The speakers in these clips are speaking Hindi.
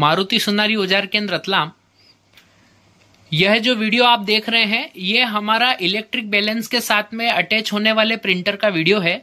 मारुति सुनारी औजार केंद्र रतलाम यह जो वीडियो आप देख रहे हैं ये हमारा इलेक्ट्रिक बैलेंस के साथ में अटैच होने वाले प्रिंटर का वीडियो है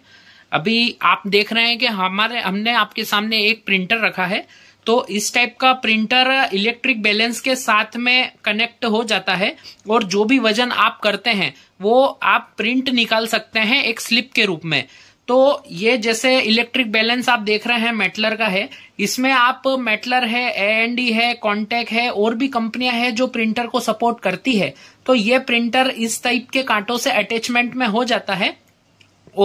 अभी आप देख रहे हैं कि हमारे हमने आपके सामने एक प्रिंटर रखा है तो इस टाइप का प्रिंटर इलेक्ट्रिक बैलेंस के साथ में कनेक्ट हो जाता है और जो भी वजन आप करते हैं वो आप प्रिंट निकाल सकते हैं एक स्लिप के रूप में तो ये जैसे इलेक्ट्रिक बैलेंस आप देख रहे हैं मेटलर का है इसमें आप मेटलर है ए है कॉन्टेक है और भी कंपनियां हैं जो प्रिंटर को सपोर्ट करती है तो ये प्रिंटर इस टाइप के कांटों से अटैचमेंट में हो जाता है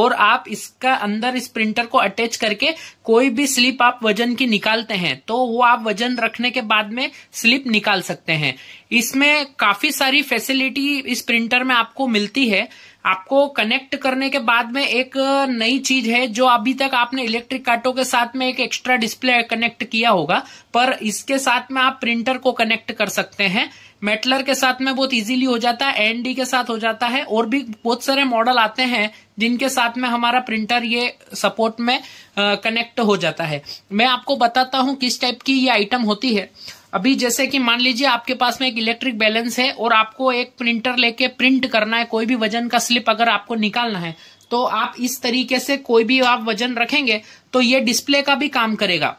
और आप इसका अंदर इस प्रिंटर को अटैच करके कोई भी स्लिप आप वजन की निकालते हैं तो वो आप वजन रखने के बाद में स्लिप निकाल सकते हैं इसमें काफी सारी फैसिलिटी इस प्रिंटर में आपको मिलती है आपको कनेक्ट करने के बाद में एक नई चीज है जो अभी तक आपने इलेक्ट्रिक कार्टो के साथ में एक एक्स्ट्रा डिस्प्ले कनेक्ट किया होगा पर इसके साथ में आप प्रिंटर को कनेक्ट कर सकते हैं मेटलर के साथ में बहुत इजीली हो जाता है एनडी के साथ हो जाता है और भी बहुत सारे मॉडल आते हैं जिनके साथ में हमारा प्रिंटर ये सपोर्ट में कनेक्ट हो जाता है मैं आपको बताता हूं किस टाइप की ये आइटम होती है अभी जैसे कि मान लीजिए आपके पास में एक इलेक्ट्रिक बैलेंस है और आपको एक प्रिंटर लेके प्रिंट करना है कोई भी वजन का स्लिप अगर आपको निकालना है तो आप इस तरीके से कोई भी आप वजन रखेंगे तो ये डिस्प्ले का भी काम करेगा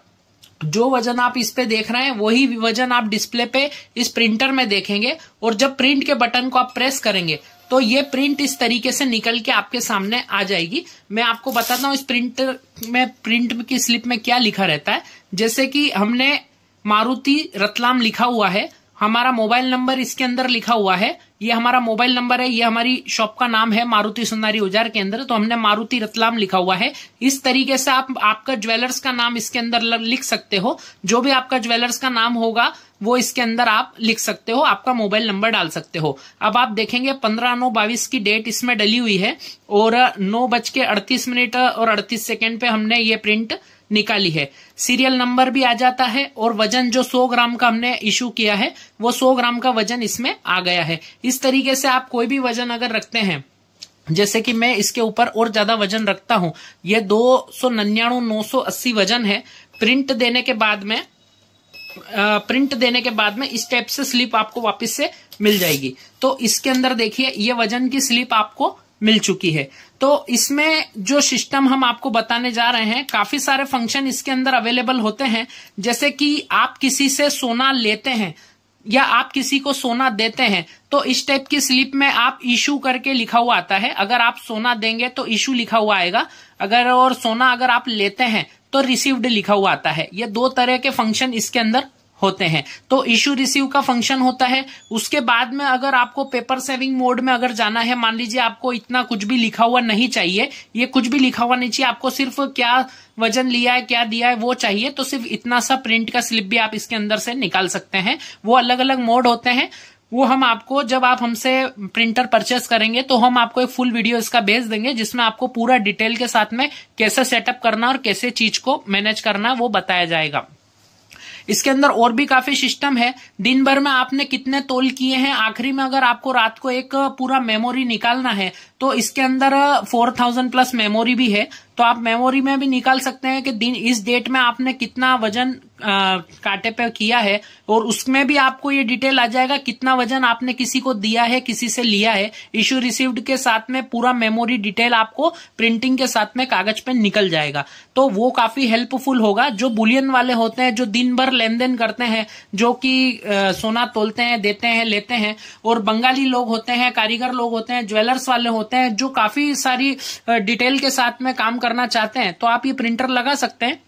जो वजन आप इस पे देख रहे हैं वही वजन आप डिस्प्ले पे इस प्रिंटर में देखेंगे और जब प्रिंट के बटन को आप प्रेस करेंगे तो ये प्रिंट इस तरीके से निकल के आपके सामने आ जाएगी मैं आपको बताता हूँ इस प्रिंटर में प्रिंट की स्लिप में क्या लिखा रहता है जैसे कि हमने मारुति रतलाम लिखा हुआ है हमारा मोबाइल नंबर इसके अंदर लिखा हुआ है ये हमारा मोबाइल नंबर है ये हमारी शॉप का नाम है मारुति सुनारी औजार के अंदर तो हमने मारुति रतलाम लिखा हुआ है इस तरीके से आप आपका ज्वेलर्स का नाम इसके अंदर लिख सकते हो जो भी आपका ज्वेलर्स का नाम होगा वो इसके अंदर आप लिख सकते हो आपका मोबाइल नंबर डाल सकते हो अब आप देखेंगे पंद्रह नौ बाईस की डेट इसमें डली हुई है और नौ बज के अड़तीस मिनट और अड़तीस सेकेंड पे हमने ये प्रिंट निकाली है सीरियल नंबर भी आ जाता है और वजन जो 100 ग्राम का हमने इश्यू किया है वो 100 ग्राम का वजन इसमें आ गया है इस तरीके से आप कोई भी वजन अगर रखते हैं जैसे कि मैं इसके ऊपर और ज्यादा वजन रखता हूं ये दो सौ नौ अस्सी वजन है प्रिंट देने के बाद में प्रिंट देने के बाद में इस टाइप से स्लिप आपको वापस से मिल जाएगी तो इसके अंदर देखिए ये वजन की स्लिप आपको मिल चुकी है तो इसमें जो सिस्टम हम आपको बताने जा रहे हैं काफी सारे फंक्शन इसके अंदर अवेलेबल होते हैं जैसे कि आप किसी से सोना लेते हैं या आप किसी को सोना देते हैं तो इस टाइप की स्लिप में आप इशू करके लिखा हुआ आता है अगर आप सोना देंगे तो इशू लिखा हुआ आएगा अगर और सोना अगर आप लेते हैं तो रिसीव्ड लिखा हुआ आता है ये दो तरह के फंक्शन इसके अंदर होते हैं तो इश्यू रिसीव का फंक्शन होता है उसके बाद में अगर आपको पेपर सेविंग मोड में अगर जाना है मान लीजिए आपको इतना कुछ भी लिखा हुआ नहीं चाहिए ये कुछ भी लिखा हुआ नहीं चाहिए आपको सिर्फ क्या वजन लिया है क्या दिया है वो चाहिए तो सिर्फ इतना सा प्रिंट का स्लिप भी आप इसके अंदर से निकाल सकते हैं वो अलग अलग मोड होते हैं वो हम आपको जब आप हमसे प्रिंटर परचेस करेंगे तो हम आपको एक फुल वीडियो इसका भेज देंगे जिसमें आपको पूरा डिटेल के साथ में कैसे सेटअप करना और कैसे चीज को मैनेज करना वो बताया जाएगा इसके अंदर और भी काफी सिस्टम है दिन भर में आपने कितने तोल किए हैं आखिरी में अगर आपको रात को एक पूरा मेमोरी निकालना है तो इसके अंदर फोर थाउजेंड प्लस मेमोरी भी है तो आप मेमोरी में भी निकाल सकते हैं कि दिन इस डेट में आपने कितना वजन कांटे पे किया है और उसमें भी आपको ये डिटेल आ जाएगा कितना वजन आपने किसी को दिया है किसी से लिया है इश्यू रिसीव्ड के साथ में पूरा मेमोरी डिटेल आपको प्रिंटिंग के साथ में कागज पे निकल जाएगा तो वो काफी हेल्पफुल होगा जो बुलियन वाले होते हैं जो दिन भर लेन देन करते हैं जो कि सोना तोलते हैं देते हैं लेते हैं और बंगाली लोग होते हैं कारीगर लोग होते हैं ज्वेलर्स वाले होते हैं जो काफी सारी डिटेल के साथ में काम करना चाहते हैं तो आप ये प्रिंटर लगा सकते हैं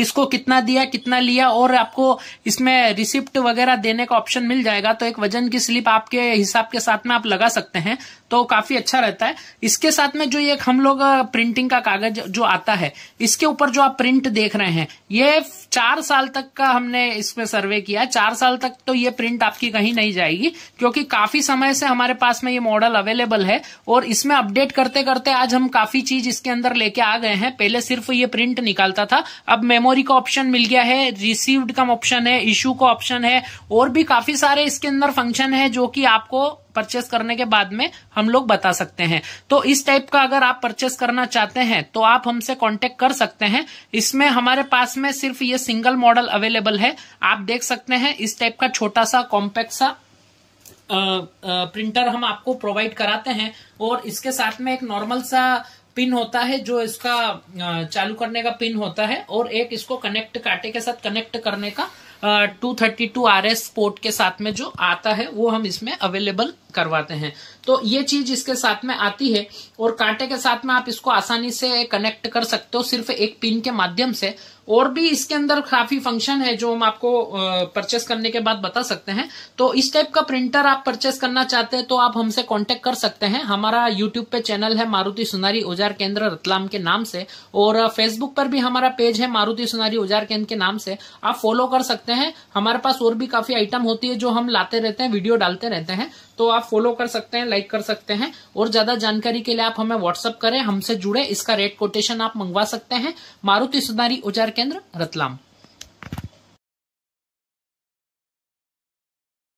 किसको कितना दिया कितना लिया और आपको इसमें रिसिप्ट वगैरह देने का ऑप्शन मिल जाएगा तो एक वजन की स्लिप आपके हिसाब के साथ में आप लगा सकते हैं तो काफी अच्छा रहता है इसके साथ में जो ये हम लोग प्रिंटिंग का कागज जो आता है इसके ऊपर जो आप प्रिंट देख रहे हैं ये चार साल तक का हमने इसमें सर्वे किया चार साल तक तो ये प्रिंट आपकी कहीं नहीं जाएगी क्योंकि काफी समय से हमारे पास में ये मॉडल अवेलेबल है और इसमें अपडेट करते करते आज हम काफी चीज इसके अंदर लेके आ गए हैं पहले सिर्फ ये प्रिंट निकालता था अब मेमोरी का ऑप्शन मिल गया है रिसीव्ड का ऑप्शन है इश्यू का ऑप्शन है और भी काफी सारे इसके अंदर फंक्शन है जो कि आपको परचेस करने के बाद में हम लोग बता सकते हैं तो इस टाइप का अगर आप परचेस करना चाहते हैं तो आप हमसे कांटेक्ट कर सकते हैं इसमें हमारे पास में सिर्फ ये सिंगल मॉडल अवेलेबल है आप देख सकते हैं इस टाइप का छोटा सा कॉम्पैक्ट सा प्रिंटर हम आपको प्रोवाइड कराते हैं और इसके साथ में एक नॉर्मल सा पिन होता है जो इसका चालू करने का पिन होता है और एक इसको कनेक्ट काटे के साथ कनेक्ट करने का two thirty two R S port के साथ में जो आता है वो हम इसमें अवेलेबल करवाते हैं तो ये चीज इसके साथ में आती है और कांटे के साथ में आप इसको आसानी से कनेक्ट कर सकते हो सिर्फ एक पिन के माध्यम से और भी इसके अंदर काफी फंक्शन है जो हम आपको परचेस करने के बाद बता सकते हैं तो इस टाइप का प्रिंटर आप परचेस करना चाहते हैं तो आप हमसे कांटेक्ट कर सकते हैं हमारा यूट्यूब पे चैनल है मारुति सुनारी औजार केंद्र रतलाम के नाम से और फेसबुक पर भी हमारा पेज है मारुति सुनारी औजार केंद्र के नाम से आप फॉलो कर सकते सकते हैं हमारे पास और भी काफी आइटम होती है जो हम लाते रहते हैं वीडियो डालते रहते हैं तो आप फॉलो कर सकते हैं लाइक कर सकते हैं और ज्यादा जानकारी के लिए आप हमें व्हाट्सअप करें हमसे जुड़े इसका रेट कोटेशन आप मंगवा सकते हैं मारुति सुधारी उजार केंद्र रतलाम